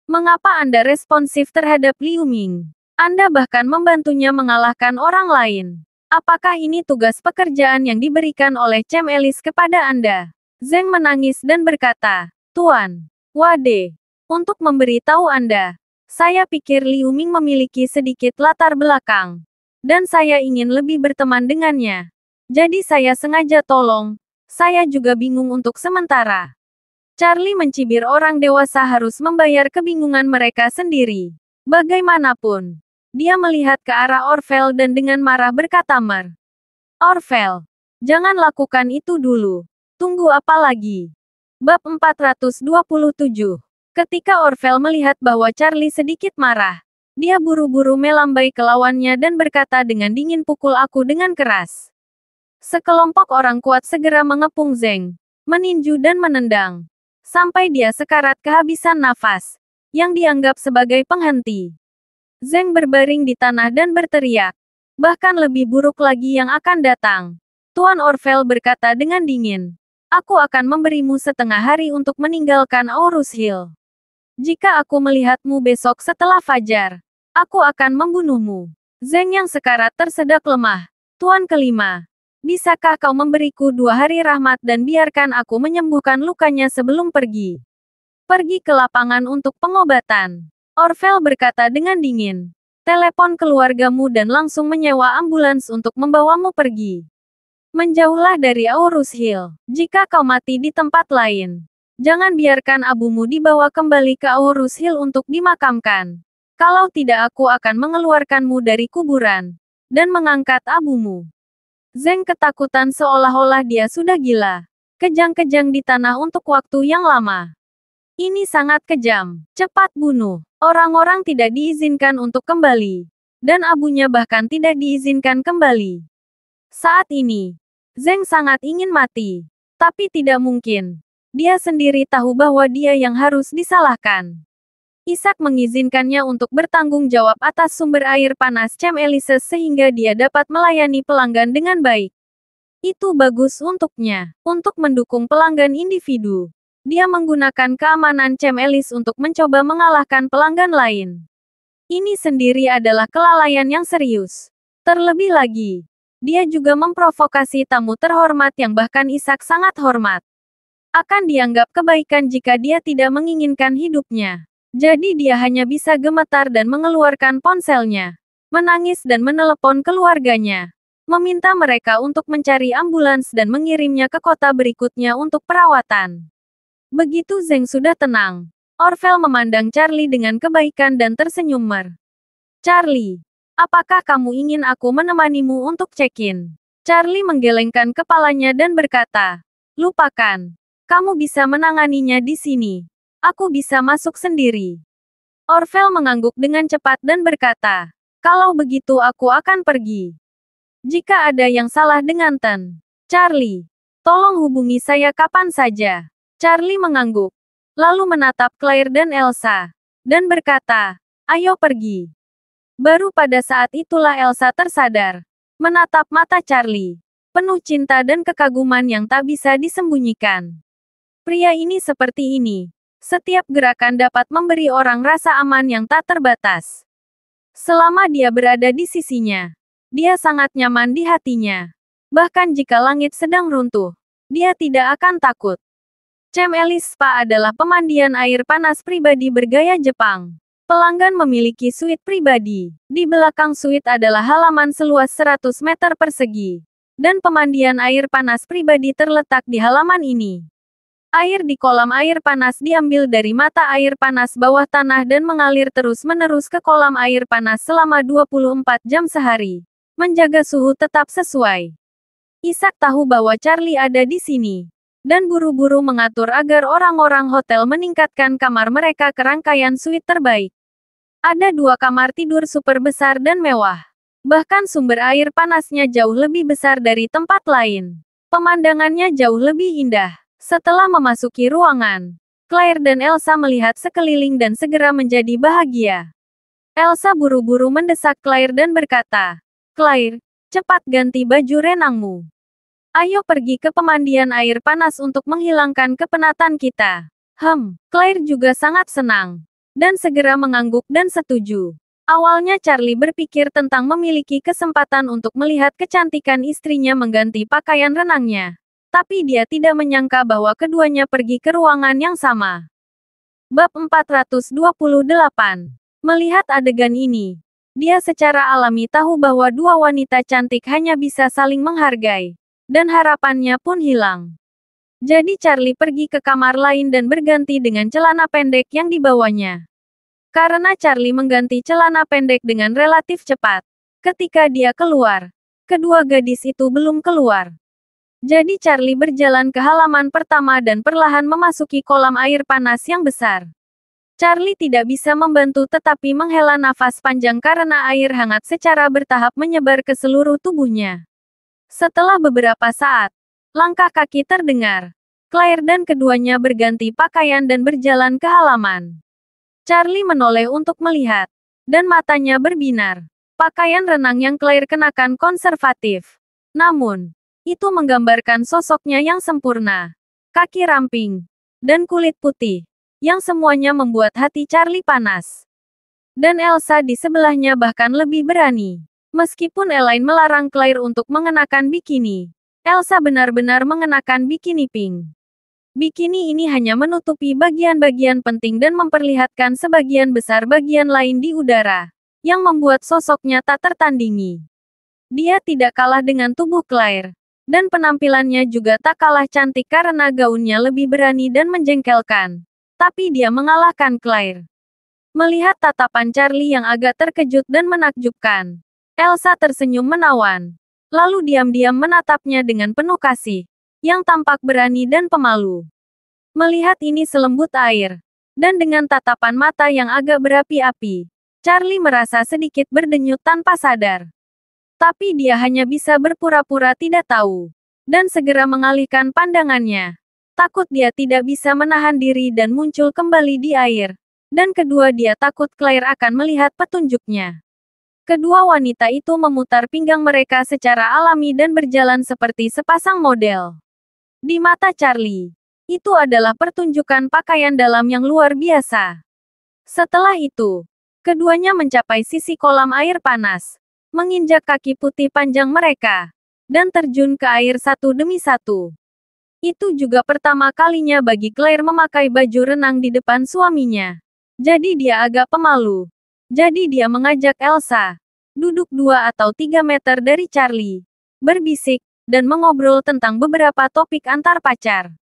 Mengapa Anda responsif terhadap Liu Ming? Anda bahkan membantunya mengalahkan orang lain. Apakah ini tugas pekerjaan yang diberikan oleh Cem Ellis kepada Anda? Zeng menangis dan berkata, Tuan, Wade, untuk memberitahu Anda, saya pikir Liu Ming memiliki sedikit latar belakang. Dan saya ingin lebih berteman dengannya. Jadi saya sengaja tolong. Saya juga bingung untuk sementara. Charlie mencibir orang dewasa harus membayar kebingungan mereka sendiri. Bagaimanapun, dia melihat ke arah Orvel dan dengan marah berkata Mer. Orvel, jangan lakukan itu dulu. Tunggu apa lagi? Bab 427 Ketika Orvel melihat bahwa Charlie sedikit marah, dia buru-buru melambai ke lawannya dan berkata dengan dingin pukul aku dengan keras. Sekelompok orang kuat segera mengepung Zeng, meninju dan menendang. Sampai dia sekarat kehabisan nafas, yang dianggap sebagai penghenti. Zeng berbaring di tanah dan berteriak. Bahkan lebih buruk lagi yang akan datang. Tuan Orvel berkata dengan dingin. Aku akan memberimu setengah hari untuk meninggalkan Aurus Hill. Jika aku melihatmu besok setelah fajar, aku akan membunuhmu. Zeng yang sekarat tersedak lemah. Tuan kelima, bisakah kau memberiku dua hari rahmat dan biarkan aku menyembuhkan lukanya sebelum pergi? Pergi ke lapangan untuk pengobatan. Orvel berkata dengan dingin. Telepon keluargamu dan langsung menyewa ambulans untuk membawamu pergi. Menjauhlah dari Aurus Hill. Jika kau mati di tempat lain, Jangan biarkan abumu dibawa kembali ke Aurus Hill untuk dimakamkan. Kalau tidak aku akan mengeluarkanmu dari kuburan. Dan mengangkat abumu. Zeng ketakutan seolah-olah dia sudah gila. Kejang-kejang di tanah untuk waktu yang lama. Ini sangat kejam. Cepat bunuh. Orang-orang tidak diizinkan untuk kembali. Dan abunya bahkan tidak diizinkan kembali. Saat ini, Zeng sangat ingin mati. Tapi tidak mungkin. Dia sendiri tahu bahwa dia yang harus disalahkan. Isaac mengizinkannya untuk bertanggung jawab atas sumber air panas Cem Elises sehingga dia dapat melayani pelanggan dengan baik. Itu bagus untuknya, untuk mendukung pelanggan individu. Dia menggunakan keamanan Cem Elis untuk mencoba mengalahkan pelanggan lain. Ini sendiri adalah kelalaian yang serius. Terlebih lagi, dia juga memprovokasi tamu terhormat yang bahkan Isaac sangat hormat akan dianggap kebaikan jika dia tidak menginginkan hidupnya. Jadi dia hanya bisa gemetar dan mengeluarkan ponselnya, menangis dan menelepon keluarganya, meminta mereka untuk mencari ambulans dan mengirimnya ke kota berikutnya untuk perawatan. Begitu Zeng sudah tenang, Orvel memandang Charlie dengan kebaikan dan tersenyum mer. Charlie, apakah kamu ingin aku menemanimu untuk check-in? Charlie menggelengkan kepalanya dan berkata, lupakan. Kamu bisa menanganinya di sini. Aku bisa masuk sendiri. Orfel mengangguk dengan cepat dan berkata, kalau begitu aku akan pergi. Jika ada yang salah dengan Ten, Charlie, tolong hubungi saya kapan saja. Charlie mengangguk, lalu menatap Claire dan Elsa, dan berkata, ayo pergi. Baru pada saat itulah Elsa tersadar, menatap mata Charlie, penuh cinta dan kekaguman yang tak bisa disembunyikan. Pria ini seperti ini. Setiap gerakan dapat memberi orang rasa aman yang tak terbatas. Selama dia berada di sisinya, dia sangat nyaman di hatinya. Bahkan jika langit sedang runtuh, dia tidak akan takut. Elis Spa adalah pemandian air panas pribadi bergaya Jepang. Pelanggan memiliki suite pribadi. Di belakang suite adalah halaman seluas 100 meter persegi. Dan pemandian air panas pribadi terletak di halaman ini. Air di kolam air panas diambil dari mata air panas bawah tanah dan mengalir terus-menerus ke kolam air panas selama 24 jam sehari. Menjaga suhu tetap sesuai. Isak tahu bahwa Charlie ada di sini. Dan buru-buru mengatur agar orang-orang hotel meningkatkan kamar mereka ke rangkaian suite terbaik. Ada dua kamar tidur super besar dan mewah. Bahkan sumber air panasnya jauh lebih besar dari tempat lain. Pemandangannya jauh lebih indah. Setelah memasuki ruangan, Claire dan Elsa melihat sekeliling dan segera menjadi bahagia. Elsa buru-buru mendesak Claire dan berkata, Claire, cepat ganti baju renangmu. Ayo pergi ke pemandian air panas untuk menghilangkan kepenatan kita. Hem, Claire juga sangat senang. Dan segera mengangguk dan setuju. Awalnya Charlie berpikir tentang memiliki kesempatan untuk melihat kecantikan istrinya mengganti pakaian renangnya. Tapi dia tidak menyangka bahwa keduanya pergi ke ruangan yang sama. Bab 428 Melihat adegan ini, dia secara alami tahu bahwa dua wanita cantik hanya bisa saling menghargai, dan harapannya pun hilang. Jadi Charlie pergi ke kamar lain dan berganti dengan celana pendek yang dibawanya. Karena Charlie mengganti celana pendek dengan relatif cepat, ketika dia keluar, kedua gadis itu belum keluar. Jadi Charlie berjalan ke halaman pertama dan perlahan memasuki kolam air panas yang besar. Charlie tidak bisa membantu tetapi menghela nafas panjang karena air hangat secara bertahap menyebar ke seluruh tubuhnya. Setelah beberapa saat, langkah kaki terdengar. Claire dan keduanya berganti pakaian dan berjalan ke halaman. Charlie menoleh untuk melihat, dan matanya berbinar. Pakaian renang yang Claire kenakan konservatif. Namun, itu menggambarkan sosoknya yang sempurna. Kaki ramping. Dan kulit putih. Yang semuanya membuat hati Charlie panas. Dan Elsa di sebelahnya bahkan lebih berani. Meskipun Elaine melarang Claire untuk mengenakan bikini. Elsa benar-benar mengenakan bikini pink. Bikini ini hanya menutupi bagian-bagian penting dan memperlihatkan sebagian besar bagian lain di udara, yang membuat sosoknya tak tertandingi. Dia tidak kalah dengan tubuh Claire, dan penampilannya juga tak kalah cantik karena gaunnya lebih berani dan menjengkelkan. Tapi dia mengalahkan Claire. Melihat tatapan Charlie yang agak terkejut dan menakjubkan, Elsa tersenyum menawan. Lalu diam-diam menatapnya dengan penuh kasih, yang tampak berani dan pemalu. Melihat ini selembut air, dan dengan tatapan mata yang agak berapi-api, Charlie merasa sedikit berdenyut tanpa sadar. Tapi dia hanya bisa berpura-pura tidak tahu. Dan segera mengalihkan pandangannya. Takut dia tidak bisa menahan diri dan muncul kembali di air. Dan kedua dia takut Claire akan melihat petunjuknya. Kedua wanita itu memutar pinggang mereka secara alami dan berjalan seperti sepasang model. Di mata Charlie, itu adalah pertunjukan pakaian dalam yang luar biasa. Setelah itu, keduanya mencapai sisi kolam air panas, menginjak kaki putih panjang mereka, dan terjun ke air satu demi satu. Itu juga pertama kalinya bagi Claire memakai baju renang di depan suaminya. Jadi dia agak pemalu. Jadi dia mengajak Elsa, duduk dua atau tiga meter dari Charlie, berbisik, dan mengobrol tentang beberapa topik antar pacar.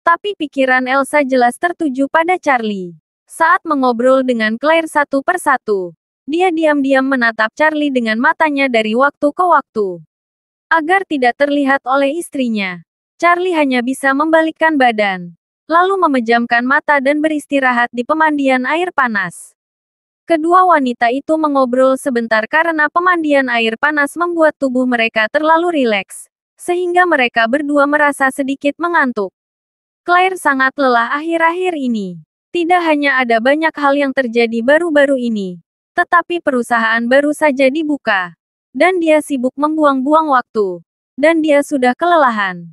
Tapi pikiran Elsa jelas tertuju pada Charlie. Saat mengobrol dengan Claire satu persatu, dia diam-diam menatap Charlie dengan matanya dari waktu ke waktu. Agar tidak terlihat oleh istrinya, Charlie hanya bisa membalikkan badan, lalu memejamkan mata dan beristirahat di pemandian air panas. Kedua wanita itu mengobrol sebentar karena pemandian air panas membuat tubuh mereka terlalu rileks, sehingga mereka berdua merasa sedikit mengantuk. Claire sangat lelah akhir-akhir ini. Tidak hanya ada banyak hal yang terjadi baru-baru ini, tetapi perusahaan baru saja dibuka. Dan dia sibuk membuang-buang waktu. Dan dia sudah kelelahan.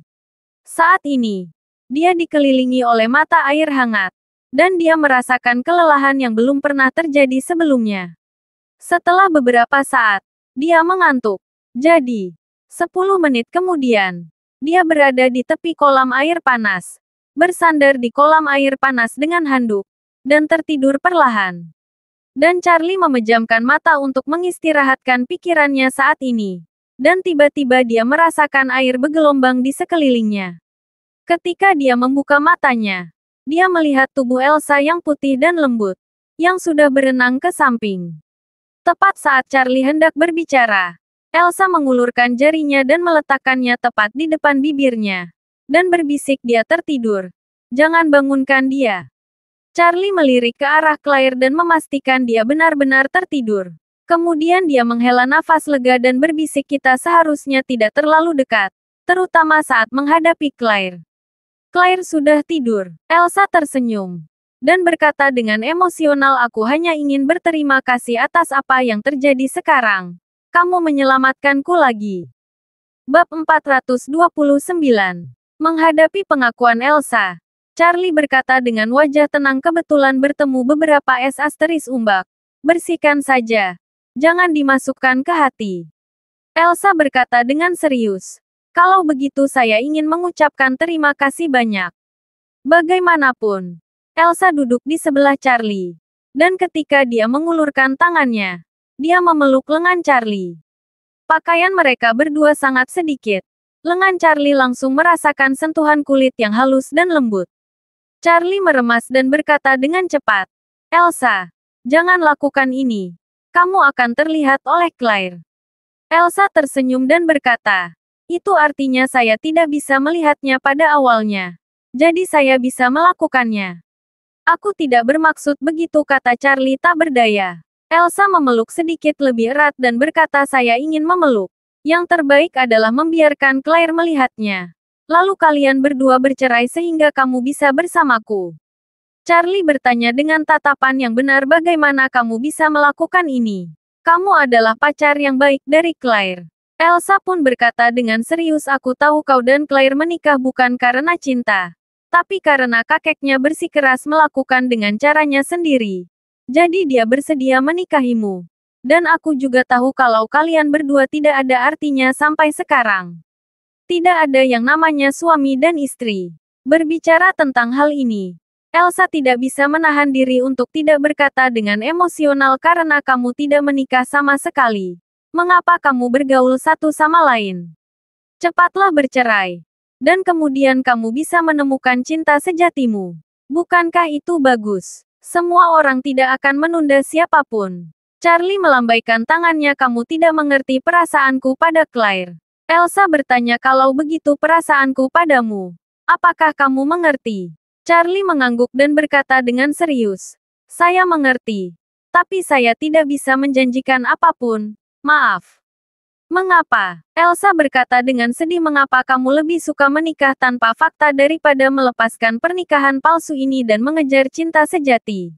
Saat ini, dia dikelilingi oleh mata air hangat. Dan dia merasakan kelelahan yang belum pernah terjadi sebelumnya. Setelah beberapa saat, dia mengantuk. Jadi, 10 menit kemudian, dia berada di tepi kolam air panas. Bersandar di kolam air panas dengan handuk. Dan tertidur perlahan. Dan Charlie memejamkan mata untuk mengistirahatkan pikirannya saat ini. Dan tiba-tiba dia merasakan air bergelombang di sekelilingnya. Ketika dia membuka matanya, dia melihat tubuh Elsa yang putih dan lembut, yang sudah berenang ke samping. Tepat saat Charlie hendak berbicara, Elsa mengulurkan jarinya dan meletakkannya tepat di depan bibirnya. Dan berbisik dia tertidur. Jangan bangunkan dia. Charlie melirik ke arah Claire dan memastikan dia benar-benar tertidur. Kemudian dia menghela nafas lega dan berbisik kita seharusnya tidak terlalu dekat, terutama saat menghadapi Claire. Claire sudah tidur, Elsa tersenyum. Dan berkata dengan emosional aku hanya ingin berterima kasih atas apa yang terjadi sekarang. Kamu menyelamatkanku lagi. Bab 429 Menghadapi pengakuan Elsa, Charlie berkata dengan wajah tenang kebetulan bertemu beberapa es asteris umbak. Bersihkan saja. Jangan dimasukkan ke hati. Elsa berkata dengan serius. Kalau begitu saya ingin mengucapkan terima kasih banyak. Bagaimanapun, Elsa duduk di sebelah Charlie. Dan ketika dia mengulurkan tangannya, dia memeluk lengan Charlie. Pakaian mereka berdua sangat sedikit. Lengan Charlie langsung merasakan sentuhan kulit yang halus dan lembut. Charlie meremas dan berkata dengan cepat, Elsa, jangan lakukan ini. Kamu akan terlihat oleh Claire. Elsa tersenyum dan berkata, itu artinya saya tidak bisa melihatnya pada awalnya. Jadi saya bisa melakukannya. Aku tidak bermaksud begitu kata Charlie tak berdaya. Elsa memeluk sedikit lebih erat dan berkata saya ingin memeluk. Yang terbaik adalah membiarkan Claire melihatnya. Lalu kalian berdua bercerai sehingga kamu bisa bersamaku. Charlie bertanya dengan tatapan yang benar bagaimana kamu bisa melakukan ini. Kamu adalah pacar yang baik dari Claire. Elsa pun berkata dengan serius aku tahu kau dan Claire menikah bukan karena cinta. Tapi karena kakeknya bersikeras melakukan dengan caranya sendiri. Jadi dia bersedia menikahimu. Dan aku juga tahu kalau kalian berdua tidak ada artinya sampai sekarang. Tidak ada yang namanya suami dan istri. Berbicara tentang hal ini, Elsa tidak bisa menahan diri untuk tidak berkata dengan emosional karena kamu tidak menikah sama sekali. Mengapa kamu bergaul satu sama lain? Cepatlah bercerai. Dan kemudian kamu bisa menemukan cinta sejatimu. Bukankah itu bagus? Semua orang tidak akan menunda siapapun. Charlie melambaikan tangannya. Kamu tidak mengerti perasaanku pada Claire. Elsa bertanya kalau begitu perasaanku padamu. Apakah kamu mengerti? Charlie mengangguk dan berkata dengan serius. Saya mengerti. Tapi saya tidak bisa menjanjikan apapun. Maaf. Mengapa? Elsa berkata dengan sedih mengapa kamu lebih suka menikah tanpa fakta daripada melepaskan pernikahan palsu ini dan mengejar cinta sejati.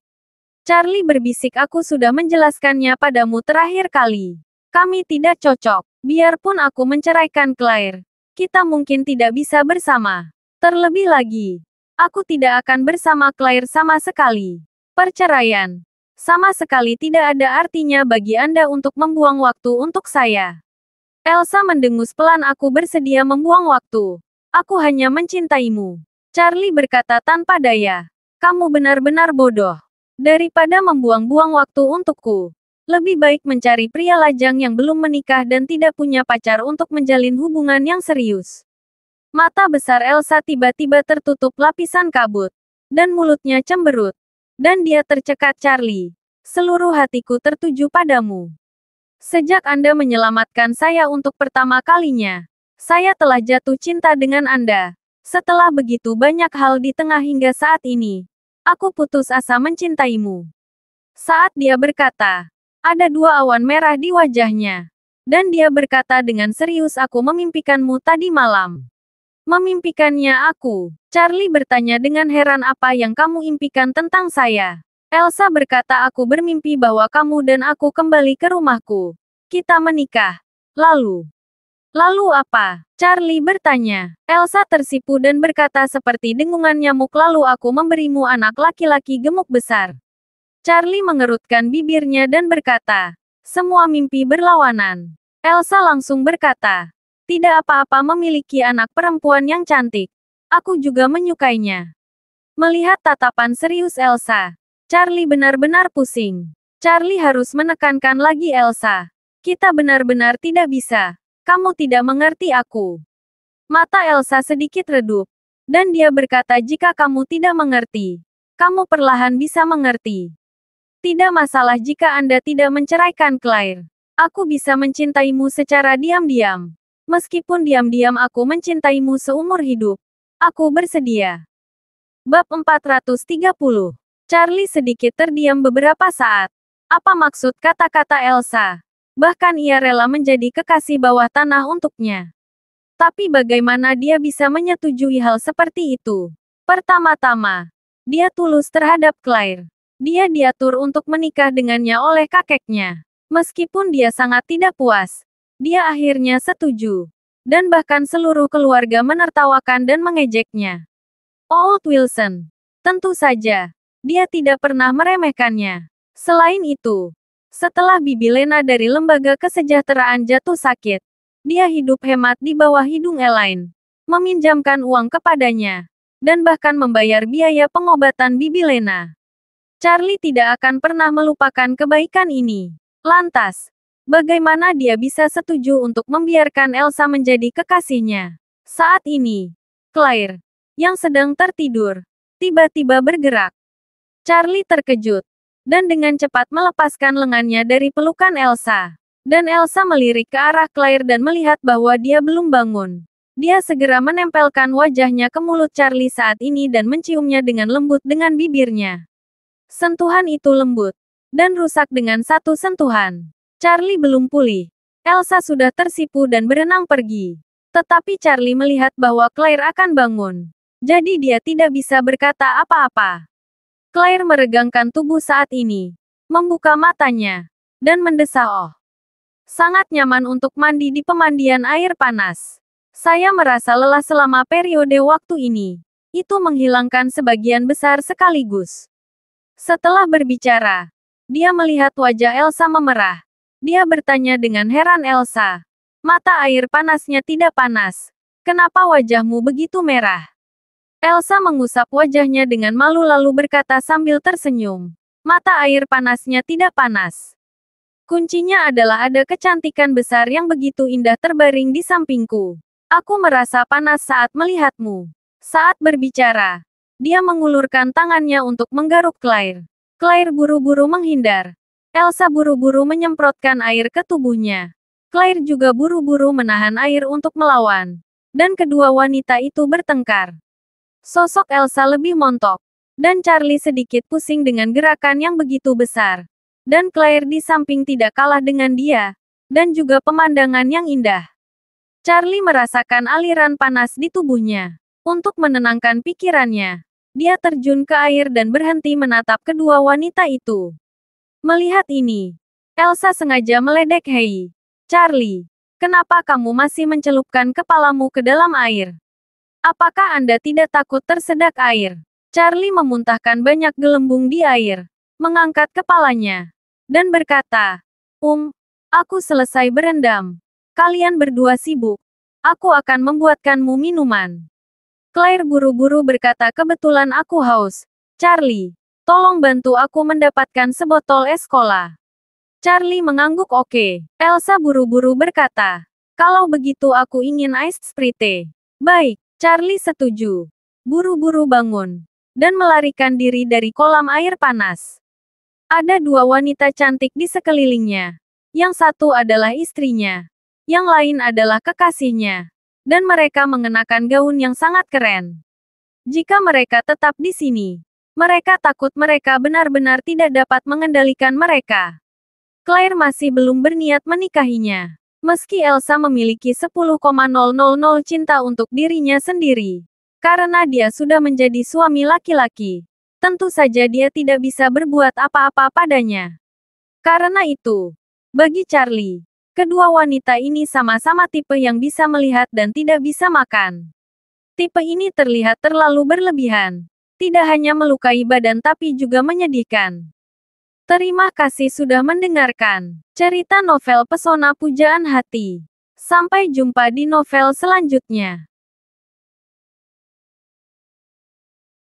Charlie berbisik aku sudah menjelaskannya padamu terakhir kali. Kami tidak cocok. Biarpun aku menceraikan Claire, kita mungkin tidak bisa bersama. Terlebih lagi, aku tidak akan bersama Claire sama sekali. Perceraian sama sekali tidak ada artinya bagi Anda untuk membuang waktu untuk saya. Elsa mendengus pelan aku bersedia membuang waktu. Aku hanya mencintaimu. Charlie berkata tanpa daya. Kamu benar-benar bodoh. Daripada membuang-buang waktu untukku, lebih baik mencari pria lajang yang belum menikah dan tidak punya pacar untuk menjalin hubungan yang serius. Mata besar Elsa tiba-tiba tertutup lapisan kabut. Dan mulutnya cemberut. Dan dia tercekat Charlie. Seluruh hatiku tertuju padamu. Sejak Anda menyelamatkan saya untuk pertama kalinya, saya telah jatuh cinta dengan Anda. Setelah begitu banyak hal di tengah hingga saat ini, aku putus asa mencintaimu. Saat dia berkata, ada dua awan merah di wajahnya. Dan dia berkata dengan serius aku memimpikanmu tadi malam. Memimpikannya aku. Charlie bertanya dengan heran apa yang kamu impikan tentang saya. Elsa berkata aku bermimpi bahwa kamu dan aku kembali ke rumahku. Kita menikah. Lalu. Lalu apa? Charlie bertanya. Elsa tersipu dan berkata seperti dengungan nyamuk lalu aku memberimu anak laki-laki gemuk besar. Charlie mengerutkan bibirnya dan berkata, semua mimpi berlawanan. Elsa langsung berkata, tidak apa-apa memiliki anak perempuan yang cantik. Aku juga menyukainya. Melihat tatapan serius Elsa, Charlie benar-benar pusing. Charlie harus menekankan lagi Elsa. Kita benar-benar tidak bisa. Kamu tidak mengerti aku. Mata Elsa sedikit redup. Dan dia berkata jika kamu tidak mengerti, kamu perlahan bisa mengerti. Tidak masalah jika Anda tidak menceraikan Claire. Aku bisa mencintaimu secara diam-diam. Meskipun diam-diam aku mencintaimu seumur hidup. Aku bersedia. Bab 430. Charlie sedikit terdiam beberapa saat. Apa maksud kata-kata Elsa? Bahkan ia rela menjadi kekasih bawah tanah untuknya. Tapi bagaimana dia bisa menyetujui hal seperti itu? Pertama-tama, dia tulus terhadap Claire dia diatur untuk menikah dengannya oleh kakeknya. Meskipun dia sangat tidak puas, dia akhirnya setuju. Dan bahkan seluruh keluarga menertawakan dan mengejeknya. Old Wilson. Tentu saja, dia tidak pernah meremehkannya. Selain itu, setelah Bibi Lena dari Lembaga Kesejahteraan jatuh sakit, dia hidup hemat di bawah hidung Elaine, meminjamkan uang kepadanya, dan bahkan membayar biaya pengobatan Bibi Lena. Charlie tidak akan pernah melupakan kebaikan ini. Lantas, bagaimana dia bisa setuju untuk membiarkan Elsa menjadi kekasihnya? Saat ini, Claire, yang sedang tertidur, tiba-tiba bergerak. Charlie terkejut, dan dengan cepat melepaskan lengannya dari pelukan Elsa. Dan Elsa melirik ke arah Claire dan melihat bahwa dia belum bangun. Dia segera menempelkan wajahnya ke mulut Charlie saat ini dan menciumnya dengan lembut dengan bibirnya. Sentuhan itu lembut dan rusak dengan satu sentuhan. Charlie belum pulih. Elsa sudah tersipu dan berenang pergi. Tetapi Charlie melihat bahwa Claire akan bangun. Jadi dia tidak bisa berkata apa-apa. Claire meregangkan tubuh saat ini. Membuka matanya. Dan mendesah oh. Sangat nyaman untuk mandi di pemandian air panas. Saya merasa lelah selama periode waktu ini. Itu menghilangkan sebagian besar sekaligus. Setelah berbicara, dia melihat wajah Elsa memerah. Dia bertanya dengan heran Elsa. Mata air panasnya tidak panas. Kenapa wajahmu begitu merah? Elsa mengusap wajahnya dengan malu lalu berkata sambil tersenyum. Mata air panasnya tidak panas. Kuncinya adalah ada kecantikan besar yang begitu indah terbaring di sampingku. Aku merasa panas saat melihatmu. Saat berbicara, dia mengulurkan tangannya untuk menggaruk Claire. Claire buru-buru menghindar. Elsa buru-buru menyemprotkan air ke tubuhnya. Claire juga buru-buru menahan air untuk melawan. Dan kedua wanita itu bertengkar. Sosok Elsa lebih montok. Dan Charlie sedikit pusing dengan gerakan yang begitu besar. Dan Claire di samping tidak kalah dengan dia. Dan juga pemandangan yang indah. Charlie merasakan aliran panas di tubuhnya. Untuk menenangkan pikirannya, dia terjun ke air dan berhenti menatap kedua wanita itu. Melihat ini, Elsa sengaja meledek Hei. Charlie, kenapa kamu masih mencelupkan kepalamu ke dalam air? Apakah Anda tidak takut tersedak air? Charlie memuntahkan banyak gelembung di air, mengangkat kepalanya, dan berkata, Um, aku selesai berendam. Kalian berdua sibuk. Aku akan membuatkanmu minuman. Claire buru-buru berkata kebetulan aku haus. Charlie, tolong bantu aku mendapatkan sebotol es cola. Charlie mengangguk oke. Okay. Elsa buru-buru berkata, kalau begitu aku ingin ice sprite. Baik, Charlie setuju. Buru-buru bangun. Dan melarikan diri dari kolam air panas. Ada dua wanita cantik di sekelilingnya. Yang satu adalah istrinya. Yang lain adalah kekasihnya dan mereka mengenakan gaun yang sangat keren. Jika mereka tetap di sini, mereka takut mereka benar-benar tidak dapat mengendalikan mereka. Claire masih belum berniat menikahinya. Meski Elsa memiliki 10,000 cinta untuk dirinya sendiri, karena dia sudah menjadi suami laki-laki, tentu saja dia tidak bisa berbuat apa-apa padanya. Karena itu, bagi Charlie, Kedua wanita ini sama-sama tipe yang bisa melihat dan tidak bisa makan. Tipe ini terlihat terlalu berlebihan. Tidak hanya melukai badan tapi juga menyedihkan. Terima kasih sudah mendengarkan cerita novel Pesona Pujaan Hati. Sampai jumpa di novel selanjutnya.